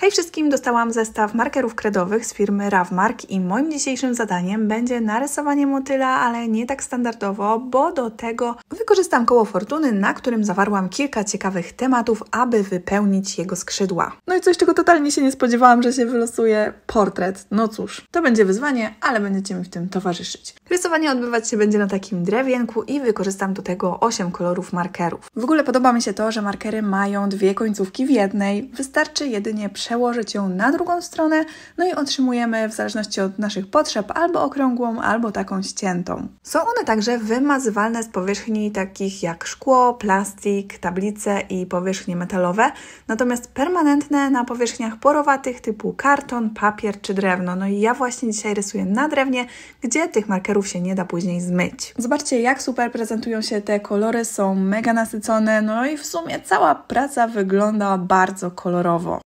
Hej wszystkim, dostałam zestaw markerów kredowych z firmy Ravmark i moim dzisiejszym zadaniem będzie narysowanie motyla, ale nie tak standardowo, bo do tego wykorzystam koło fortuny, na którym zawarłam kilka ciekawych tematów, aby wypełnić jego skrzydła. No i coś, czego totalnie się nie spodziewałam, że się wylosuje portret. No cóż, to będzie wyzwanie, ale będziecie mi w tym towarzyszyć. Rysowanie odbywać się będzie na takim drewienku i wykorzystam do tego 8 kolorów markerów. W ogóle podoba mi się to, że markery mają dwie końcówki w jednej. Wystarczy jedynie przy przełożyć ją na drugą stronę, no i otrzymujemy w zależności od naszych potrzeb albo okrągłą, albo taką ściętą. Są one także wymazywalne z powierzchni takich jak szkło, plastik, tablice i powierzchnie metalowe, natomiast permanentne na powierzchniach porowatych typu karton, papier czy drewno. No i ja właśnie dzisiaj rysuję na drewnie, gdzie tych markerów się nie da później zmyć. Zobaczcie jak super prezentują się te kolory, są mega nasycone, no i w sumie cała praca wygląda bardzo kolorowo.